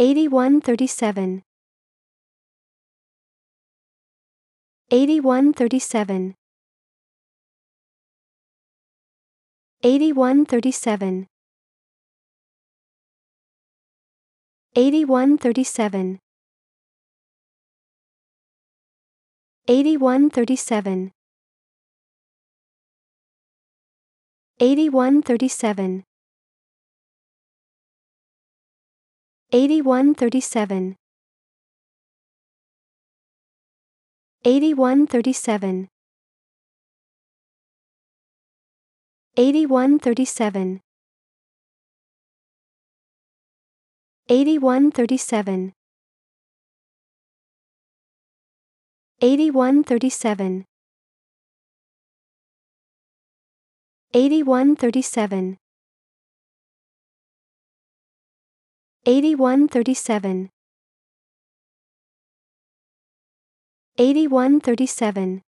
8137 8137 8137 8137 8137 8137 8137 8137 8137 8137 8137 8137 8137 8137